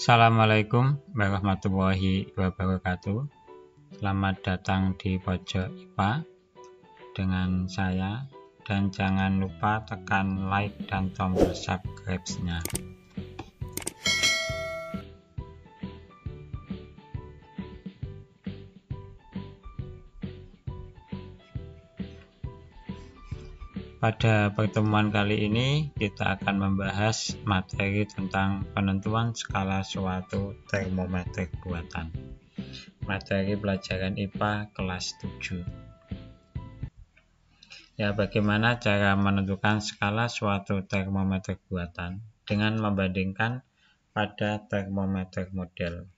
Assalamualaikum warahmatullahi wabarakatuh. Selamat datang di pojok IPA dengan saya dan jangan lupa tekan like dan tombol subscribe-nya. Pada pertemuan kali ini kita akan membahas materi tentang penentuan skala suatu termometer buatan. Materi pelajaran IPA kelas 7. Ya, bagaimana cara menentukan skala suatu termometer buatan dengan membandingkan pada termometer model.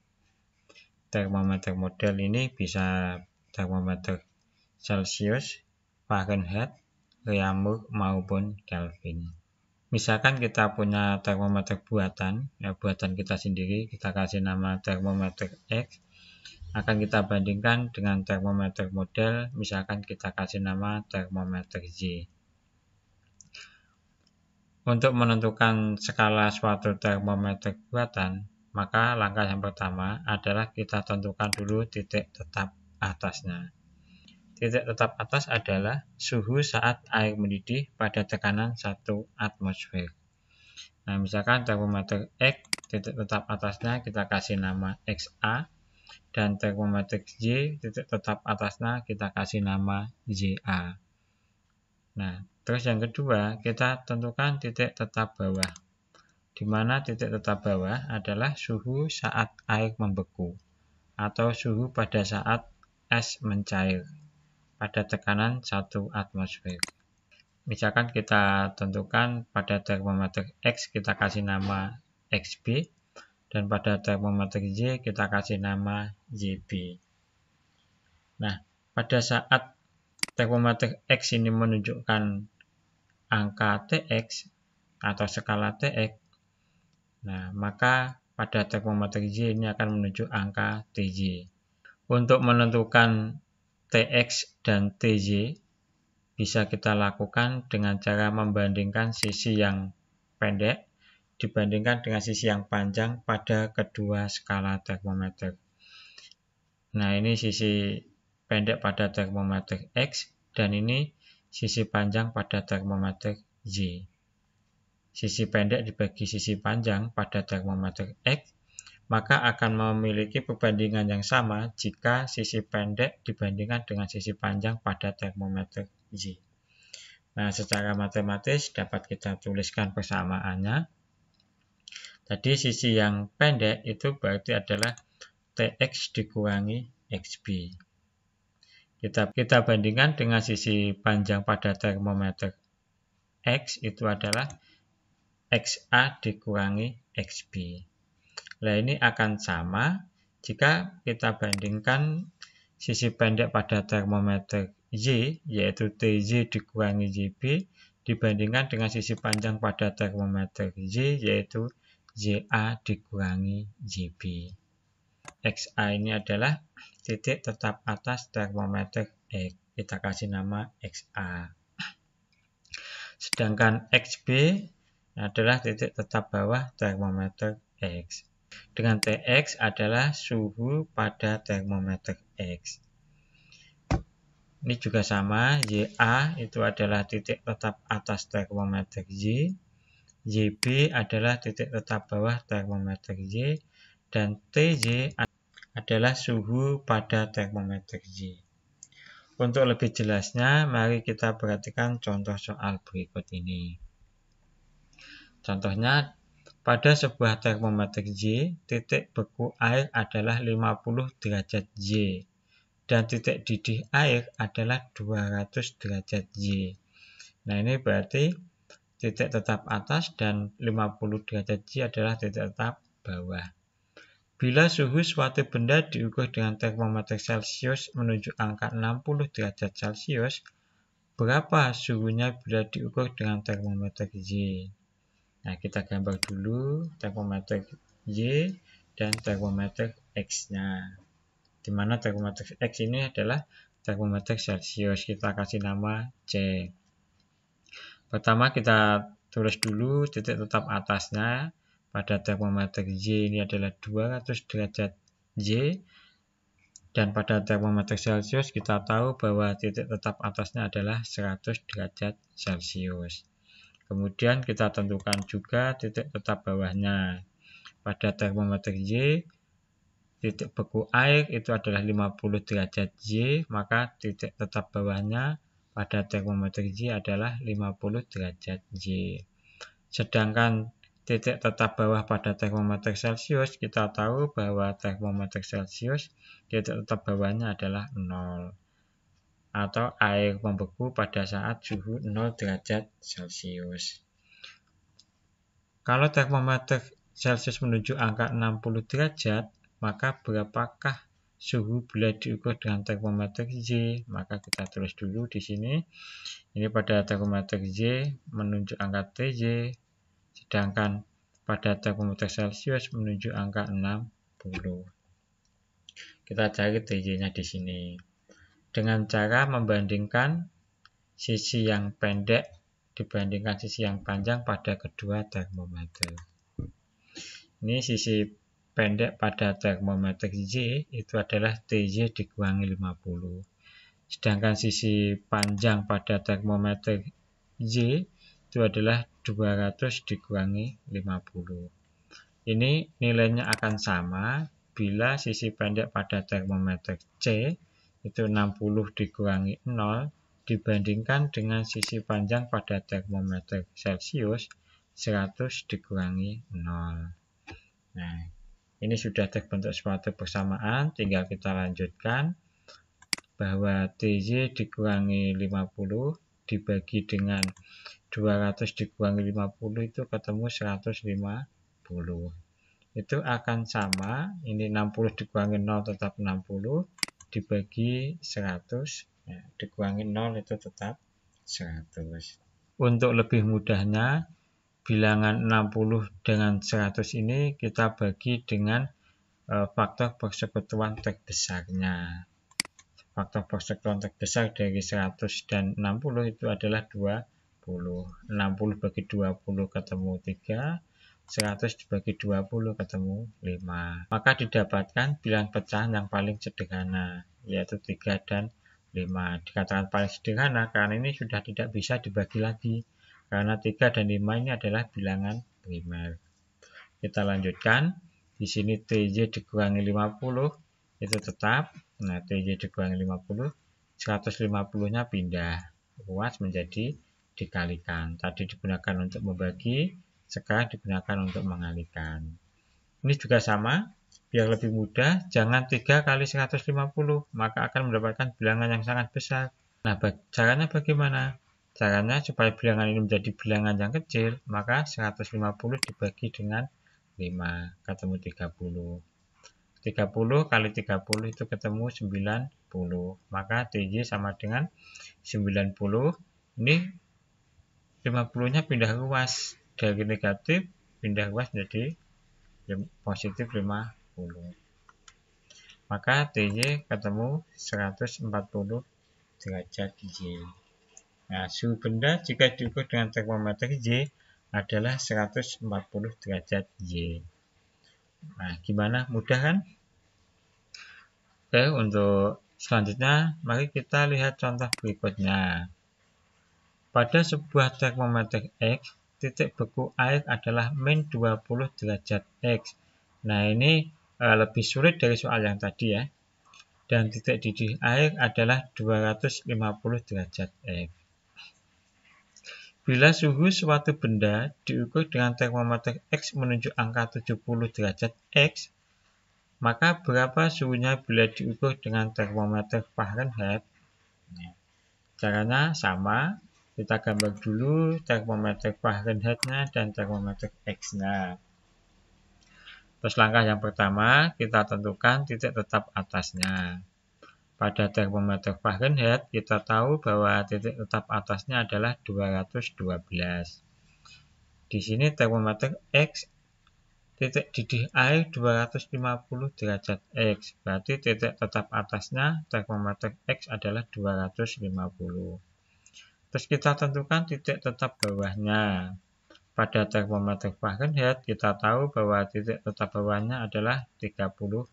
Termometer model ini bisa termometer Celsius, Fahrenheit, Reaumur maupun Kelvin. Misalkan kita punya termometer buatan, ya buatan kita sendiri, kita kasih nama termometer X, akan kita bandingkan dengan termometer model, misalkan kita kasih nama termometer Z. Untuk menentukan skala suatu termometer buatan, maka langkah yang pertama adalah kita tentukan dulu titik tetap atasnya. Titik tetap atas adalah suhu saat air mendidih pada tekanan 1 atmosfer. Nah, misalkan termometer X, titik tetap atasnya kita kasih nama XA, dan termometer Y, titik tetap atasnya kita kasih nama ZA. Nah, terus yang kedua, kita tentukan titik tetap bawah, di mana titik tetap bawah adalah suhu saat air membeku, atau suhu pada saat es mencair pada tekanan 1 atmosfer. Misalkan kita tentukan pada termometer X kita kasih nama XB dan pada termometer Y kita kasih nama YB. Nah, pada saat termometer X ini menunjukkan angka TX atau skala TX, nah maka pada termometer Y ini akan menuju angka TJ. Untuk menentukan Tx dan Tj bisa kita lakukan dengan cara membandingkan sisi yang pendek dibandingkan dengan sisi yang panjang pada kedua skala termometer. Nah, ini sisi pendek pada termometer X dan ini sisi panjang pada termometer Y. Sisi pendek dibagi sisi panjang pada termometer X maka akan memiliki perbandingan yang sama jika sisi pendek dibandingkan dengan sisi panjang pada termometer Z. Nah, secara matematis dapat kita tuliskan persamaannya. Tadi sisi yang pendek itu berarti adalah Tx dikurangi XB. Kita, kita bandingkan dengan sisi panjang pada termometer X itu adalah XA dikurangi XB. Nah, ini akan sama jika kita bandingkan sisi pendek pada termometer Y, yaitu TJ dikurangi JB dibandingkan dengan sisi panjang pada termometer Y, yaitu JA dikurangi JB. XA ini adalah titik tetap atas termometer X. Kita kasih nama XA. Sedangkan XB adalah titik tetap bawah termometer X dengan Tx adalah suhu pada termometer X. Ini juga sama, YA itu adalah titik tetap atas termometer Y, YB adalah titik tetap bawah termometer Y, dan TJ adalah suhu pada termometer Y. Untuk lebih jelasnya, mari kita perhatikan contoh soal berikut ini. Contohnya pada sebuah termometer J, titik beku air adalah 50 derajat J dan titik didih air adalah 200 derajat Y. Nah, ini berarti titik tetap atas dan 50 derajat Y adalah titik tetap bawah. Bila suhu suatu benda diukur dengan termometer Celcius menuju angka 60 derajat Celcius, berapa suhunya bila diukur dengan termometer Y? Nah, kita gambar dulu termometer Y dan termometer X-nya. Dimana termometer X ini adalah termometer Celsius. Kita kasih nama C. Pertama kita tulis dulu titik tetap atasnya. Pada termometer Y ini adalah 200 derajat Y. Dan pada termometer Celsius kita tahu bahwa titik tetap atasnya adalah 100 derajat Celsius Kemudian kita tentukan juga titik tetap bawahnya. Pada termometer Y, titik beku air itu adalah 50 derajat Y, maka titik tetap bawahnya pada termometer Y adalah 50 derajat Y. Sedangkan titik tetap bawah pada termometer Celcius, kita tahu bahwa termometer Celcius titik tetap bawahnya adalah 0 atau air membeku pada saat suhu 0 derajat Celcius. Kalau termometer Celcius menuju angka 60 derajat, maka berapakah suhu bila diukur dengan termometer Y? Maka kita tulis dulu di sini. Ini pada termometer Y menuju angka TJ, sedangkan pada termometer Celcius menuju angka 60. Kita cari TY-nya di sini dengan cara membandingkan sisi yang pendek dibandingkan sisi yang panjang pada kedua termometer. Ini sisi pendek pada termometer J itu adalah TJ dikurangi 50. Sedangkan sisi panjang pada termometer J itu adalah 200 dikurangi 50. Ini nilainya akan sama bila sisi pendek pada termometer C itu 60 dikurangi 0 dibandingkan dengan sisi panjang pada termometer Celcius 100 dikurangi 0. Nah, ini sudah terbentuk suatu persamaan, tinggal kita lanjutkan bahwa TJ dikurangi 50 dibagi dengan 200 dikurangi 50 itu ketemu 150. Itu akan sama, ini 60 dikurangi 0 tetap 60, dibagi 100 ya, dikurangi 0 itu tetap 100 untuk lebih mudahnya bilangan 60 dengan 100 ini kita bagi dengan e, faktor persekutuan terbesarnya faktor persekutuan terbesar dari 100 dan 60 itu adalah 20 60 bagi 20 ketemu 3 100 dibagi 20 ketemu 5. Maka didapatkan bilangan pecahan yang paling sederhana, yaitu 3 dan 5. Dikatakan paling sederhana karena ini sudah tidak bisa dibagi lagi, karena 3 dan 5 ini adalah bilangan primer. Kita lanjutkan, di sini TJ dikurangi 50, itu tetap, nah TJ dikurangi 50, 150-nya pindah, ruas menjadi dikalikan. Tadi digunakan untuk membagi, sekarang digunakan untuk mengalihkan. Ini juga sama, biar lebih mudah, jangan 3 kali 150, maka akan mendapatkan bilangan yang sangat besar. Nah, caranya bagaimana? Caranya supaya bilangan ini menjadi bilangan yang kecil, maka 150 dibagi dengan 5, ketemu 30. 30 kali 30 itu ketemu 90 maka TJ sama dengan 90 ini 50 nya pindah ruas dari negatif pindah luas jadi positif 50 maka TY ketemu 140 derajat Y nah suhu benda jika diukur dengan termometer Y adalah 140 derajat Y nah gimana mudah kan Oke untuk selanjutnya mari kita lihat contoh berikutnya pada sebuah termometer X titik beku air adalah min 20 derajat X. Nah, ini e, lebih sulit dari soal yang tadi ya. Dan titik didih air adalah 250 derajat X. Bila suhu suatu benda diukur dengan termometer X menunjuk angka 70 derajat X, maka berapa suhunya bila diukur dengan termometer Fahrenheit? Caranya sama, kita gambar dulu termometer Fahrenheit nya dan termometer X-nya. Terus langkah yang pertama, kita tentukan titik tetap atasnya. Pada termometer Fahrenheit, kita tahu bahwa titik tetap atasnya adalah 212. Di sini termometer X, titik didih air 250 derajat X. Berarti titik tetap atasnya termometer X adalah 250. Terus kita tentukan titik tetap bawahnya. Pada termometer Fahrenheit, kan ya, kita tahu bahwa titik tetap bawahnya adalah 32.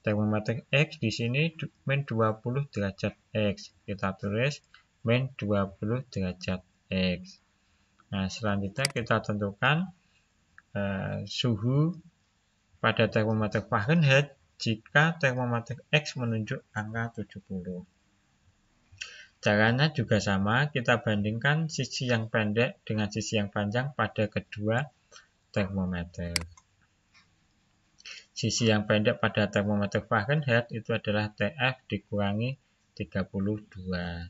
Termometer X di sini min 20 derajat X. Kita tulis min 20 derajat X. Nah, selanjutnya kita tentukan uh, suhu pada termometer Fahrenheit kan ya, jika termometer X menunjuk angka 70. Caranya juga sama, kita bandingkan sisi yang pendek dengan sisi yang panjang pada kedua termometer. Sisi yang pendek pada termometer Fahrenheit itu adalah TF dikurangi 32.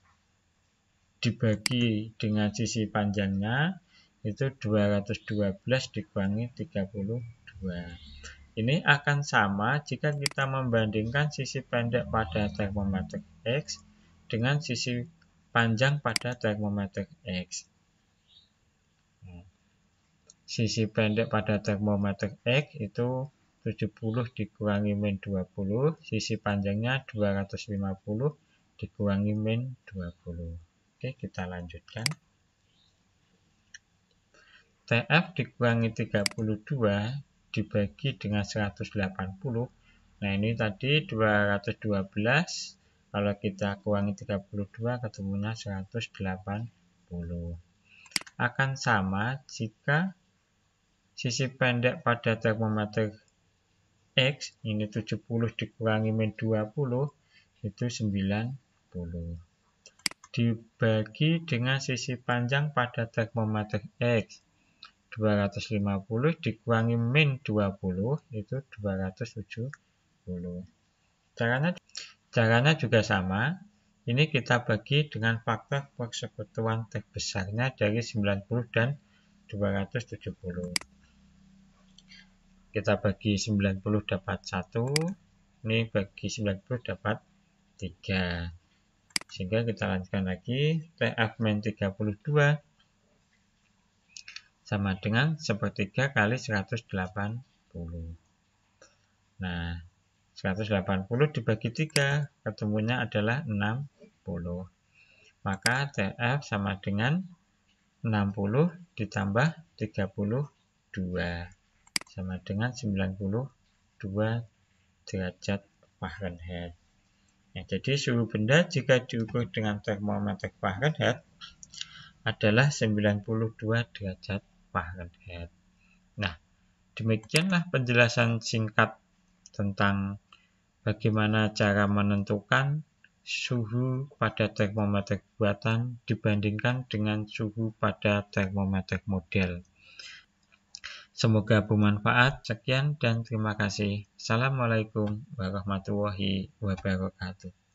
Dibagi dengan sisi panjangnya itu 212 dikurangi 32. Ini akan sama jika kita membandingkan sisi pendek pada termometer X dengan sisi panjang pada termometer X. Hmm. Sisi pendek pada termometer X itu 70 dikurangi min 20, sisi panjangnya 250 dikurangi min 20. Oke, kita lanjutkan. TF dikurangi 32 dibagi dengan 180. Nah, ini tadi 212 kalau kita kurangi 32 ketemunya 180. Akan sama jika sisi pendek pada termometer X ini 70 dikurangi min 20 itu 90 dibagi dengan sisi panjang pada termometer X 250 dikurangi min 20 itu 270 caranya Caranya juga sama, ini kita bagi dengan faktor persekutuan terbesarnya dari 90 dan 270. Kita bagi 90 dapat 1, ini bagi 90 dapat 3. Sehingga kita lanjutkan lagi, TF 32 sama dengan sepertiga kali 180. Nah, 180 dibagi 3 ketemunya adalah 60 maka TF sama dengan 60 ditambah 32 sama dengan 92 derajat Fahrenheit ya, jadi suhu benda jika diukur dengan termometer Fahrenheit adalah 92 derajat Fahrenheit nah demikianlah penjelasan singkat tentang Bagaimana cara menentukan suhu pada termometer buatan dibandingkan dengan suhu pada termometer model? Semoga bermanfaat. Sekian dan terima kasih. Assalamualaikum warahmatullahi wabarakatuh.